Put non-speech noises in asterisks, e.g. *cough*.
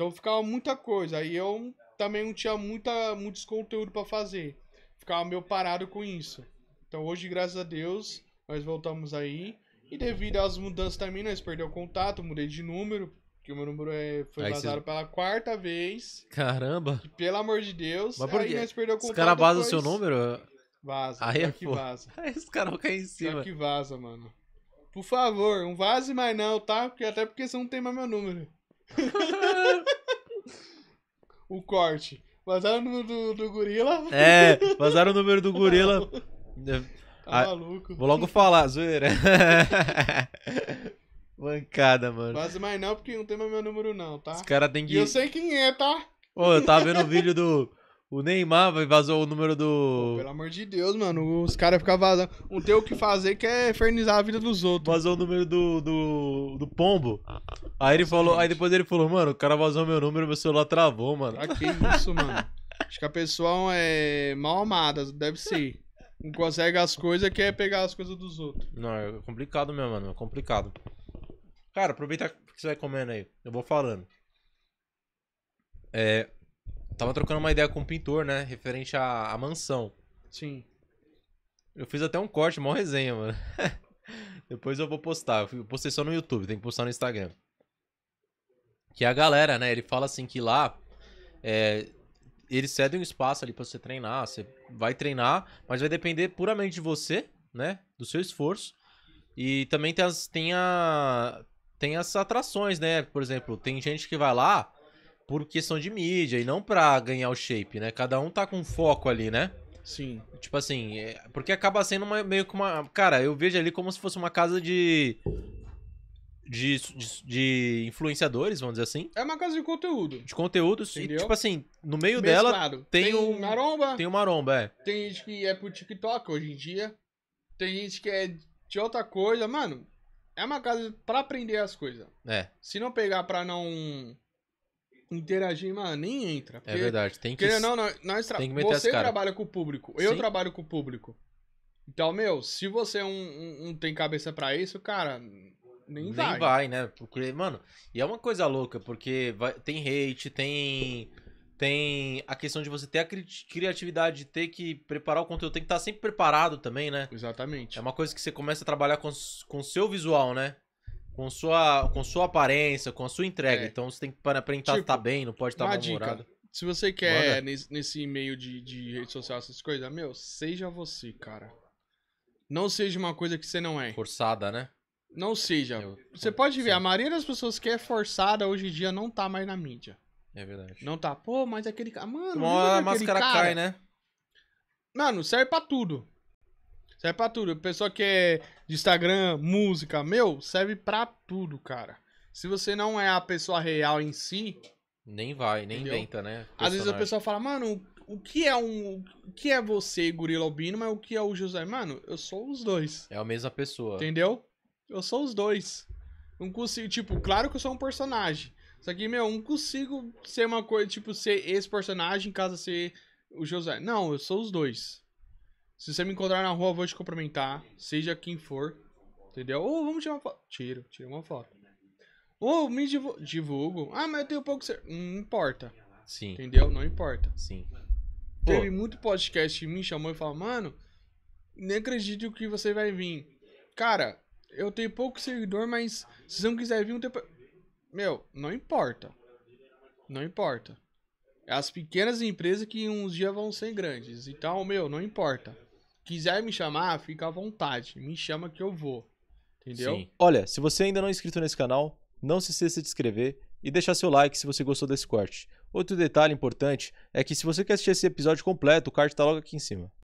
Então ficava muita coisa. Aí eu também não tinha muita, muitos conteúdos para fazer. Ficava meio parado com isso. Então hoje, graças a Deus, nós voltamos aí. E devido às mudanças também, nós perdemos contato, mudei de número. Porque o meu número é, foi aí vazado cê... pela quarta vez. Caramba! E, pelo amor de Deus, Mas por aí nós perdemos contato. Os caras vazam o seu número? Vaza. Aí é que pô. vaza. *laughs* Aí os caras cair em cima. Pior que vaza, mano. Por favor, não vaze mais não, tá? Porque, até porque você não tem mais meu número. *laughs* o corte. Vazaram o número do, do gorila. É, vazaram o número do gorila. *laughs* Tá ah, maluco. Vou logo falar, zoeira. *laughs* Mancada, mano. Quase mais não, porque não tem mais meu número, não, tá? Os cara tem que. E eu sei quem é, tá? Ô, eu tava vendo o vídeo do. O Neymar vazou o número do. pelo amor de Deus, mano. Os caras ficam vazando. Não tem o que fazer que é infernizar a vida dos outros. Vazou o número do. do, do pombo. Aí ele falou, aí depois ele falou, mano, o cara vazou meu número, meu celular travou, mano. Ah, que isso, mano. Acho que a pessoa é mal amada, deve ser. Não consegue as coisas e quer pegar as coisas dos outros. Não, é complicado mesmo, mano. É complicado. Cara, aproveita que você vai comendo aí. Eu vou falando. É. Tava trocando uma ideia com o pintor, né? Referente à, à mansão. Sim. Eu fiz até um corte, mó resenha, mano. *laughs* Depois eu vou postar. Eu postei só no YouTube, tem que postar no Instagram. Que é a galera, né? Ele fala assim que lá é, eles cedem um espaço ali para você treinar. Você vai treinar, mas vai depender puramente de você, né? Do seu esforço. E também tem, as, tem, a, tem as atrações, né? Por exemplo, tem gente que vai lá por questão de mídia e não pra ganhar o shape, né? Cada um tá com foco ali, né? Sim. Tipo assim, é, porque acaba sendo uma, meio que uma. Cara, eu vejo ali como se fosse uma casa de de, de, de, influenciadores, vamos dizer assim. É uma casa de conteúdo. De conteúdos. Entendeu? E, tipo assim, no meio Mesclado. dela tem, tem um. Maromba. Tem uma Maromba, é. Tem gente que é pro TikTok hoje em dia. Tem gente que é de outra coisa. Mano, é uma casa para aprender as coisas. É. Se não pegar pra não interagir, mano, nem entra. É Porque, é verdade. Tem que. Querendo, não, nós tra... tem que Você trabalha com o público. Eu Sim. trabalho com o público. Então, meu, se você não é um, um, um, tem cabeça para isso, cara, nem, nem vai. né? Porque, mano, e é uma coisa louca, porque vai, tem hate, tem. Tem a questão de você ter a cri criatividade, de ter que preparar o conteúdo, tem que estar sempre preparado também, né? Exatamente. É uma coisa que você começa a trabalhar com o seu visual, né? com sua, com sua aparência, com a sua entrega. É. Então você tem que aparentar tipo, estar tá bem, não pode estar tá mal Se você quer Manda. nesse, meio de, de rede social, essas coisas, meu, seja você, cara. Não seja uma coisa que você não é. Forçada, né? Não seja, eu, você pode ver, a maioria das pessoas que é forçada hoje em dia não tá mais na mídia. É verdade. Não tá, pô, mas aquele cara. Mano, Uma, a máscara cara? cai, né? Mano, serve pra tudo. Serve pra tudo. Pessoa que é de Instagram, música, meu, serve pra tudo, cara. Se você não é a pessoa real em si. Nem vai, nem entendeu? inventa, né? Personagem. Às vezes a pessoa fala, mano, o que é um. O que é você, Gorila Albino, mas o que é o José? Mano, eu sou os dois. É a mesma pessoa. Entendeu? Eu sou os dois. Não consigo, tipo, claro que eu sou um personagem. Só que, meu, não consigo ser uma coisa, tipo, ser esse personagem, caso ser o José. Não, eu sou os dois. Se você me encontrar na rua, eu vou te cumprimentar, seja quem for. Entendeu? Ou oh, vamos tirar uma foto. Tiro, tira uma foto. Ou oh, me divulgo. divulgo. Ah, mas eu tenho pouco. Ser... Não importa. Sim. Entendeu? Não importa. Sim. Teve Pô. muito podcast que me chamou e falou, mano, nem acredito que você vai vir. Cara, eu tenho pouco seguidor, mas se você não quiser vir um tempo. Meu, não importa. Não importa. É as pequenas empresas que uns dias vão ser grandes. Então, meu, não importa. Quiser me chamar, fica à vontade. Me chama que eu vou. Entendeu? Sim. Olha, se você ainda não é inscrito nesse canal, não se esqueça de se inscrever e deixar seu like se você gostou desse corte. Outro detalhe importante é que se você quer assistir esse episódio completo, o card está logo aqui em cima.